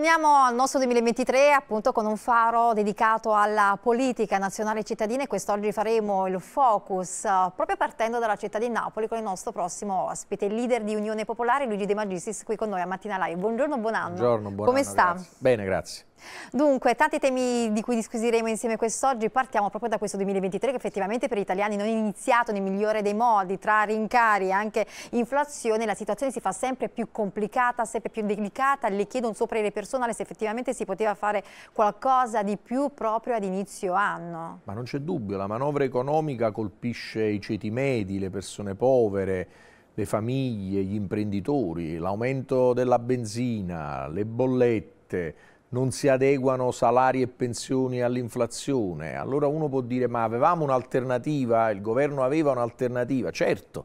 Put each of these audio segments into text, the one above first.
Torniamo al nostro 2023 appunto con un faro dedicato alla politica nazionale cittadina e quest'oggi faremo il focus eh, proprio partendo dalla città di Napoli con il nostro prossimo ospite, il leader di Unione Popolare Luigi De Magistris qui con noi a Mattina Live. Buongiorno, buon anno. Buongiorno, buon Come anno, sta? Grazie. Bene, grazie. Dunque, tanti temi di cui discutiremo insieme quest'oggi, partiamo proprio da questo 2023 che effettivamente per gli italiani non è iniziato nel migliore dei modi, tra rincari e anche inflazione la situazione si fa sempre più complicata, sempre più delicata, le chiedo un suo parere personale se effettivamente si poteva fare qualcosa di più proprio ad inizio anno. Ma non c'è dubbio, la manovra economica colpisce i ceti medi, le persone povere, le famiglie, gli imprenditori, l'aumento della benzina, le bollette, non si adeguano salari e pensioni all'inflazione. Allora uno può dire ma avevamo un'alternativa, il governo aveva un'alternativa, certo.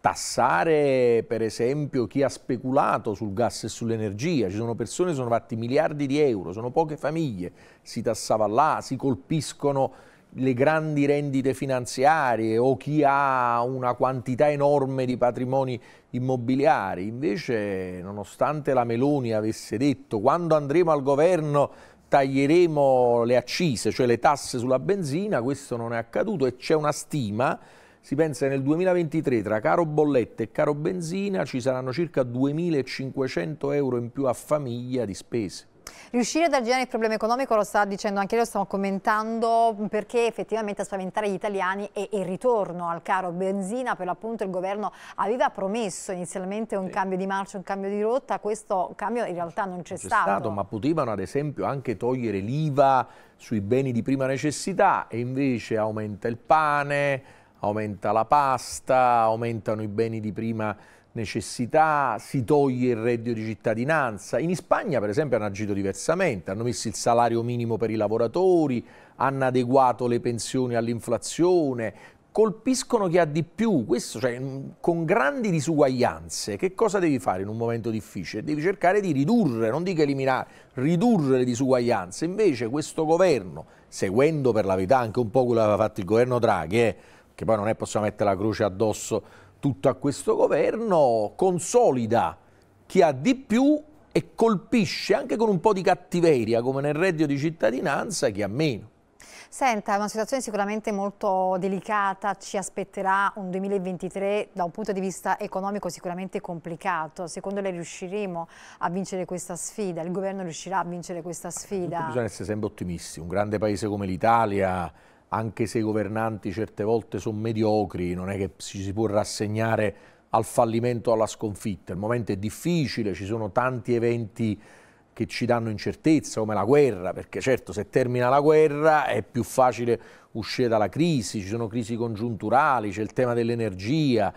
Tassare per esempio chi ha speculato sul gas e sull'energia, ci sono persone che sono fatti miliardi di euro, sono poche famiglie, si tassava là, si colpiscono le grandi rendite finanziarie o chi ha una quantità enorme di patrimoni immobiliari. Invece, nonostante la Meloni avesse detto quando andremo al governo taglieremo le accise, cioè le tasse sulla benzina, questo non è accaduto e c'è una stima si pensa che nel 2023 tra caro bollette e caro benzina ci saranno circa 2.500 euro in più a famiglia di spese. Riuscire ad arginare il problema economico, lo sta dicendo anche io, lo stiamo commentando, perché effettivamente a spaventare gli italiani è il ritorno al caro benzina, per l'appunto il governo aveva promesso inizialmente un sì. cambio di marcia, un cambio di rotta, questo cambio in realtà non c'è stato. stato. Ma potevano ad esempio anche togliere l'IVA sui beni di prima necessità e invece aumenta il pane, aumenta la pasta, aumentano i beni di prima necessità necessità, si toglie il reddito di cittadinanza. In Spagna, per esempio, hanno agito diversamente, hanno messo il salario minimo per i lavoratori, hanno adeguato le pensioni all'inflazione, colpiscono chi ha di più, questo cioè mm, con grandi disuguaglianze. Che cosa devi fare in un momento difficile? Devi cercare di ridurre, non dico eliminare, ridurre le disuguaglianze. Invece questo governo, seguendo per la verità anche un po' quello che aveva fatto il governo Draghi, eh, che poi non è possiamo mettere la croce addosso tutto a questo governo, consolida chi ha di più e colpisce anche con un po' di cattiveria, come nel reddito di cittadinanza, chi ha meno. Senta, è una situazione sicuramente molto delicata, ci aspetterà un 2023 da un punto di vista economico sicuramente complicato. Secondo lei riusciremo a vincere questa sfida? Il governo riuscirà a vincere questa sfida? Tutto bisogna essere sempre ottimisti, un grande paese come l'Italia anche se i governanti certe volte sono mediocri, non è che ci si può rassegnare al fallimento o alla sconfitta. Il momento è difficile, ci sono tanti eventi che ci danno incertezza, come la guerra, perché certo se termina la guerra è più facile uscire dalla crisi, ci sono crisi congiunturali, c'è il tema dell'energia,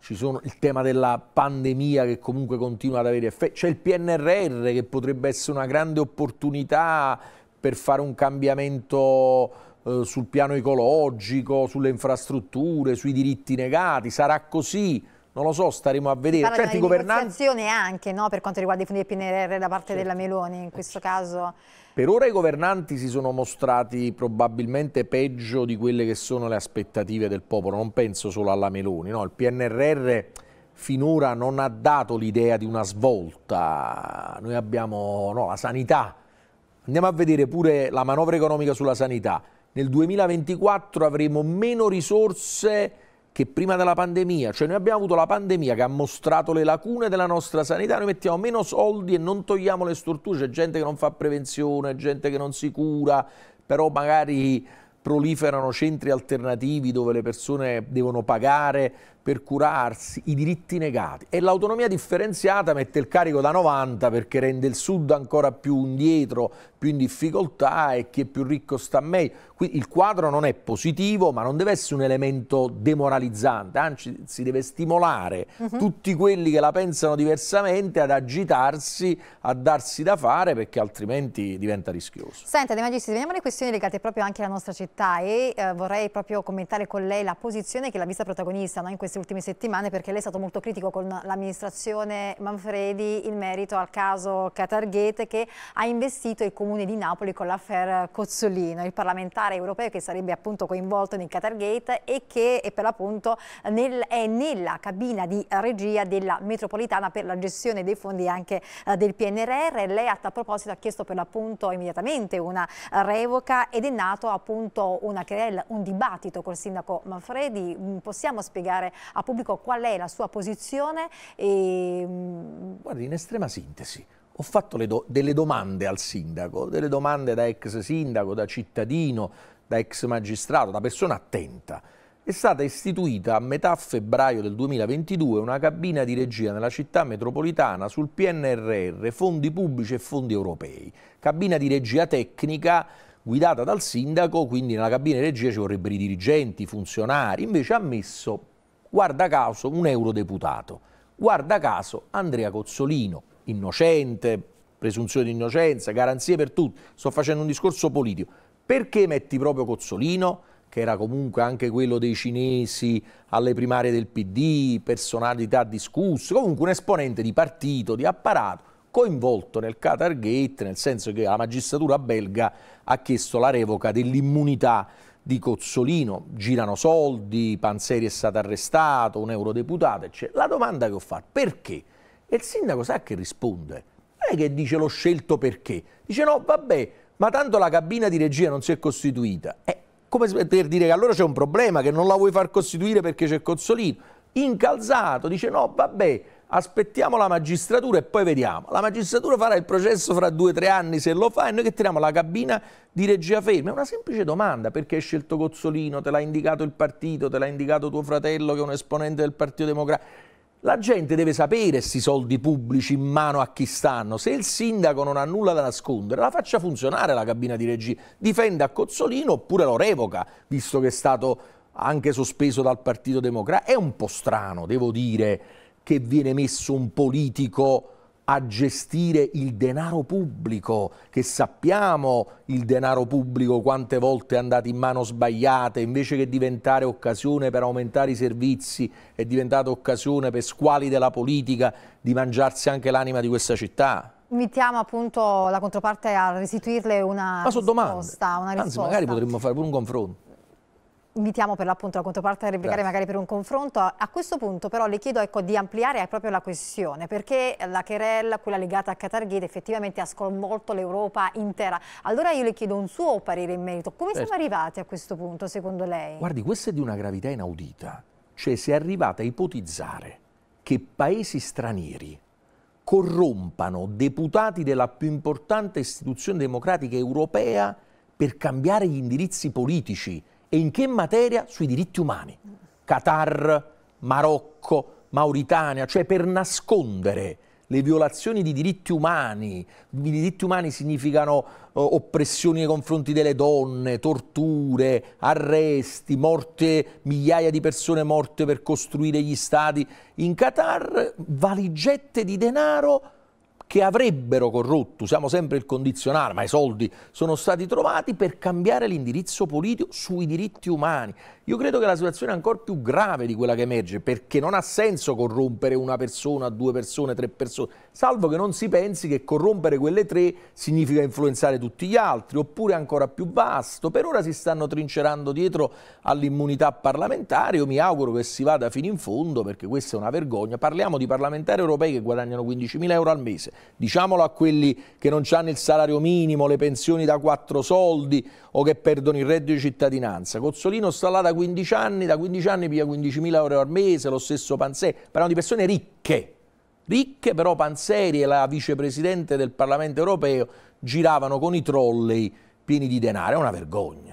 ci sono il tema della pandemia che comunque continua ad avere effetti, c'è il PNRR che potrebbe essere una grande opportunità per fare un cambiamento eh, sul piano ecologico, sulle infrastrutture, sui diritti negati, sarà così? Non lo so, staremo a vedere. Parla certo, di governanti... anche no? per quanto riguarda i fondi del PNRR da parte certo. della Meloni in questo certo. caso. Per ora i governanti si sono mostrati probabilmente peggio di quelle che sono le aspettative del popolo, non penso solo alla Meloni, no? il PNRR finora non ha dato l'idea di una svolta, noi abbiamo no, la sanità, andiamo a vedere pure la manovra economica sulla sanità, nel 2024 avremo meno risorse che prima della pandemia, cioè noi abbiamo avuto la pandemia che ha mostrato le lacune della nostra sanità, noi mettiamo meno soldi e non togliamo le storture, c'è gente che non fa prevenzione, gente che non si cura, però magari proliferano centri alternativi dove le persone devono pagare per curarsi, i diritti negati. E l'autonomia differenziata mette il carico da 90 perché rende il sud ancora più indietro, più in difficoltà e chi è più ricco sta meglio. Quindi il quadro non è positivo, ma non deve essere un elemento demoralizzante, anzi si deve stimolare uh mhm. -huh. tutti quelli che la pensano diversamente ad agitarsi, a darsi da fare perché altrimenti diventa rischioso. Senta De Magistris, veniamo alle questioni legate proprio anche alla nostra città e eh, vorrei proprio commentare con lei la posizione che l'ha vista protagonista no, in questo queste ultime settimane perché lei è stato molto critico con l'amministrazione Manfredi in merito al caso Catarghete che ha investito il comune di Napoli con l'affair Cozzolino, il parlamentare europeo che sarebbe appunto coinvolto nel Catarghete e che è per l'appunto nel, è nella cabina di regia della metropolitana per la gestione dei fondi anche eh, del PNRR. Lei a tal proposito ha chiesto per l'appunto immediatamente una revoca ed è nato appunto una un dibattito col sindaco Manfredi. Mm, possiamo spiegare a pubblico qual è la sua posizione. E... Mm, Guardi, in estrema sintesi, ho fatto do delle domande al sindaco, delle domande da ex sindaco, da cittadino, da ex magistrato, da persona attenta. È stata istituita a metà febbraio del 2022 una cabina di regia nella città metropolitana sul PNRR, fondi pubblici e fondi europei. Cabina di regia tecnica guidata dal sindaco, quindi nella cabina di regia ci vorrebbero i dirigenti, i funzionari, invece ha messo guarda caso un eurodeputato, guarda caso Andrea Cozzolino, innocente, presunzione di innocenza, garanzie per tutti, sto facendo un discorso politico, perché metti proprio Cozzolino? che era comunque anche quello dei cinesi alle primarie del PD, personalità discusse, comunque un esponente di partito, di apparato, coinvolto nel Qatar Gate, nel senso che la magistratura belga ha chiesto la revoca dell'immunità di Cozzolino, girano soldi, Panzeri è stato arrestato, un eurodeputato, eccetera. La domanda che ho fatto, perché? E il sindaco sa che risponde, non è che dice l'ho scelto perché, dice no vabbè, ma tanto la cabina di regia non si è costituita. È eh, come per dire che allora c'è un problema, che non la vuoi far costituire perché c'è Cozzolino. Incalzato, dice no vabbè, aspettiamo la magistratura e poi vediamo. La magistratura farà il processo fra due o tre anni se lo fa e noi che teniamo la cabina di regia ferma. È una semplice domanda, perché hai scelto Cozzolino, te l'ha indicato il partito, te l'ha indicato tuo fratello che è un esponente del Partito Democratico. La gente deve sapere questi soldi pubblici in mano a chi stanno. Se il sindaco non ha nulla da nascondere, la faccia funzionare la cabina di regia. Difenda Cozzolino oppure lo revoca, visto che è stato anche sospeso dal Partito Democratico. È un po' strano, devo dire che viene messo un politico a gestire il denaro pubblico, che sappiamo il denaro pubblico quante volte è andato in mano sbagliate, invece che diventare occasione per aumentare i servizi, è diventata occasione per squali della politica di mangiarsi anche l'anima di questa città. Invitiamo appunto la controparte a restituirle una risposta, una risposta. Anzi, magari potremmo fare pure un confronto invitiamo per l'appunto la controparte a replicare Grazie. magari per un confronto. A questo punto però le chiedo ecco, di ampliare proprio la questione, perché la querella, quella legata a Qatar Gate, effettivamente ha sconvolto l'Europa intera. Allora io le chiedo un suo parere in merito. Come certo. siamo arrivati a questo punto, secondo lei? Guardi, questa è di una gravità inaudita. Cioè si è arrivata a ipotizzare che paesi stranieri corrompano deputati della più importante istituzione democratica europea per cambiare gli indirizzi politici e in che materia? Sui diritti umani. Qatar, Marocco, Mauritania, cioè per nascondere le violazioni di diritti umani. I diritti umani significano oh, oppressioni nei confronti delle donne, torture, arresti, morte, migliaia di persone morte per costruire gli stati. In Qatar valigette di denaro che avrebbero corrotto, usiamo sempre il condizionale, ma i soldi sono stati trovati per cambiare l'indirizzo politico sui diritti umani, io credo che la situazione è ancora più grave di quella che emerge, perché non ha senso corrompere una persona, due persone, tre persone, salvo che non si pensi che corrompere quelle tre significa influenzare tutti gli altri, oppure ancora più vasto. Per ora si stanno trincerando dietro all'immunità parlamentare, io mi auguro che si vada fino in fondo, perché questa è una vergogna. Parliamo di parlamentari europei che guadagnano 15.000 euro al mese, diciamolo a quelli che non hanno il salario minimo, le pensioni da quattro soldi o che perdono il reddito di cittadinanza. Cozzolino sta là da da 15 anni, da 15 anni piglia 15.000 euro al mese, lo stesso Panzeri, parliamo di persone ricche, ricche però Panzeri e la vicepresidente del Parlamento europeo giravano con i trolley pieni di denaro, è una vergogna.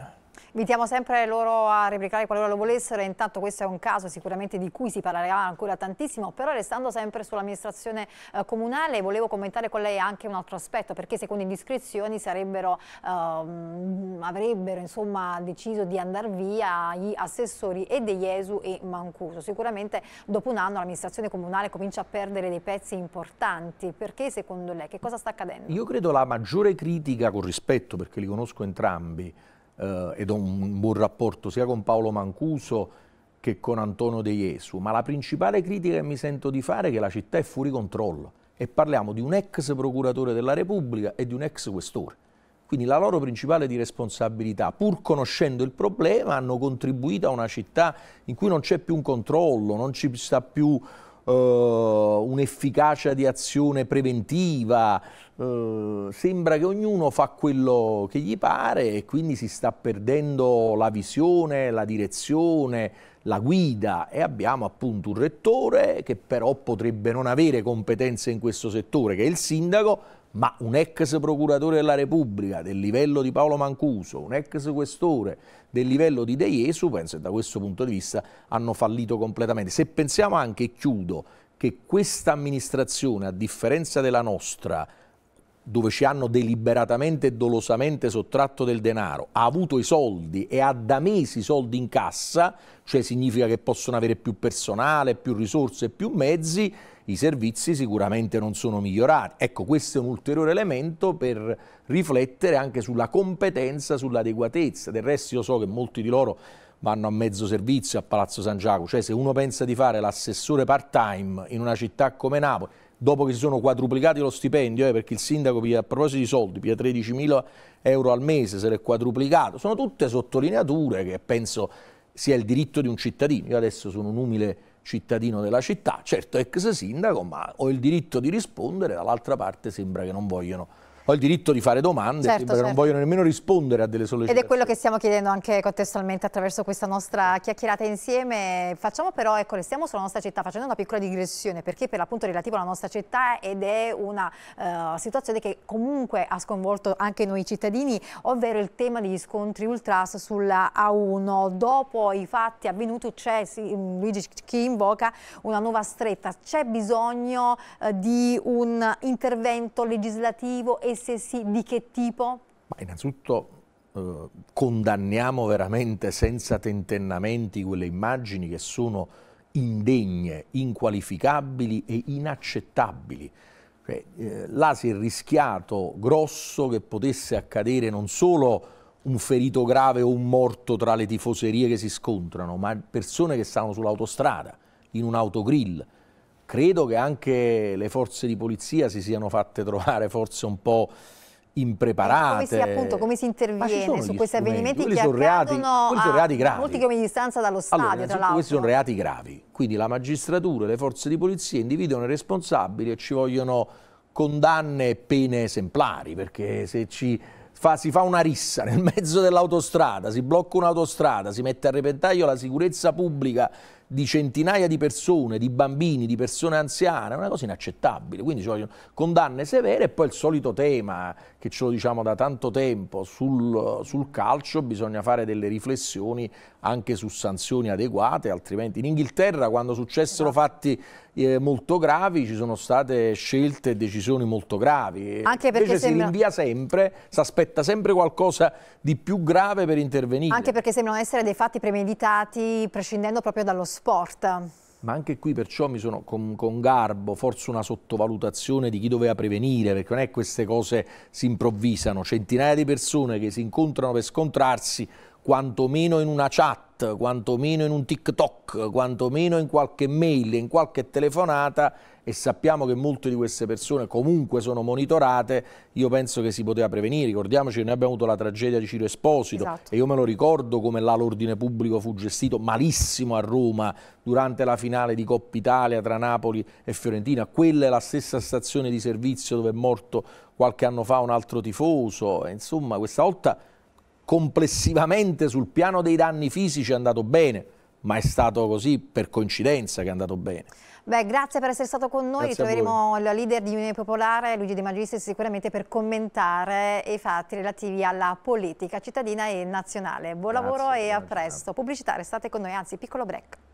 Invitiamo sempre loro a replicare qualora lo volessero, intanto questo è un caso sicuramente di cui si parlerà ancora tantissimo, però restando sempre sull'amministrazione eh, comunale volevo commentare con lei anche un altro aspetto, perché secondo indiscrezioni sarebbero, ehm, avrebbero insomma, deciso di andare via gli assessori e De Jesu e Mancuso. Sicuramente dopo un anno l'amministrazione comunale comincia a perdere dei pezzi importanti, perché secondo lei che cosa sta accadendo? Io credo la maggiore critica con rispetto, perché li conosco entrambi, eh, ed ho un buon rapporto sia con Paolo Mancuso che con Antonio De Jesu, ma la principale critica che mi sento di fare è che la città è fuori controllo e parliamo di un ex procuratore della Repubblica e di un ex questore. Quindi la loro principale di responsabilità, pur conoscendo il problema, hanno contribuito a una città in cui non c'è più un controllo, non ci sta più eh, un'efficacia di azione preventiva, uh, sembra che ognuno fa quello che gli pare e quindi si sta perdendo la visione, la direzione, la guida e abbiamo appunto un rettore che però potrebbe non avere competenze in questo settore, che è il sindaco, ma un ex procuratore della Repubblica del livello di Paolo Mancuso, un ex questore del livello di De Jesu, penso che da questo punto di vista hanno fallito completamente. Se pensiamo anche, chiudo, che questa amministrazione, a differenza della nostra, dove ci hanno deliberatamente e dolosamente sottratto del denaro, ha avuto i soldi e ha da mesi i soldi in cassa, cioè significa che possono avere più personale, più risorse, più mezzi, i servizi sicuramente non sono migliorati. Ecco, questo è un ulteriore elemento per riflettere anche sulla competenza, sull'adeguatezza. Del resto io so che molti di loro vanno a mezzo servizio a Palazzo San Giacomo, cioè se uno pensa di fare l'assessore part-time in una città come Napoli, dopo che si sono quadruplicati lo stipendio, eh, perché il sindaco a proposito di soldi pia 13.000 euro al mese, se l'è quadruplicato, sono tutte sottolineature che penso sia il diritto di un cittadino. Io adesso sono un umile cittadino della città, certo ex sindaco, ma ho il diritto di rispondere, dall'altra parte sembra che non vogliono ho il diritto di fare domande, certo, certo. non vogliono nemmeno rispondere a delle sollecitazioni. Ed è quello che stiamo chiedendo anche contestualmente attraverso questa nostra chiacchierata insieme. Facciamo però, ecco, restiamo sulla nostra città facendo una piccola digressione perché per l'appunto relativo alla nostra città ed è una uh, situazione che comunque ha sconvolto anche noi cittadini, ovvero il tema degli scontri ultras sulla A1. Dopo i fatti avvenuti c'è sì, Luigi chi invoca una nuova stretta, c'è bisogno uh, di un intervento legislativo e se di che tipo? Ma innanzitutto eh, condanniamo veramente senza tentennamenti quelle immagini che sono indegne, inqualificabili e inaccettabili. Cioè, eh, là si è rischiato grosso che potesse accadere non solo un ferito grave o un morto tra le tifoserie che si scontrano, ma persone che stanno sull'autostrada, in un autogrill, credo che anche le forze di polizia si siano fatte trovare forse un po' impreparate. Come si, appunto, come si interviene su questi avvenimenti quelli che sono reati, quelli sono reati gravi. molti chilometri di distanza dallo stadio, allora, tra l'altro. Questi sono reati gravi, quindi la magistratura e le forze di polizia individuano i responsabili e ci vogliono condanne e pene esemplari, perché se ci fa, si fa una rissa nel mezzo dell'autostrada, si blocca un'autostrada, si mette a repentaglio la sicurezza pubblica di centinaia di persone, di bambini, di persone anziane, è una cosa inaccettabile, quindi ci vogliono condanne severe e poi il solito tema che ce lo diciamo da tanto tempo sul, sul calcio, bisogna fare delle riflessioni anche su sanzioni adeguate, altrimenti in Inghilterra quando successero esatto. fatti eh, molto gravi ci sono state scelte e decisioni molto gravi, anche perché invece sembra... si rinvia sempre, si aspetta sempre qualcosa di più grave per intervenire. Anche perché sembrano essere dei fatti premeditati prescindendo proprio dallo sforzo sport. Ma anche qui perciò mi sono con, con, garbo, forse una sottovalutazione di chi doveva prevenire, perché non è che queste cose si improvvisano, centinaia di persone che si incontrano per scontrarsi, quantomeno in una chat, chat, quantomeno in un TikTok, quantomeno in qualche mail, in qualche telefonata e sappiamo che molte di queste persone comunque sono monitorate, io penso che si poteva prevenire. Ricordiamoci che noi abbiamo avuto la tragedia di Ciro Esposito esatto. e io me lo ricordo come là l'ordine pubblico fu gestito malissimo a Roma durante la finale di Coppa Italia tra Napoli e Fiorentina. Quella è la stessa stazione di servizio dove è morto qualche anno fa un altro tifoso. Insomma, questa volta complessivamente sul piano dei danni fisici è andato bene, ma è stato così per coincidenza che è andato bene. Beh, grazie per essere stato con noi, troveremo il leader di Unione Popolare, Luigi De Magistris, sicuramente per commentare i fatti relativi alla politica cittadina e nazionale. Buon grazie, lavoro e a presto. Pubblicità, restate con noi, anzi piccolo break.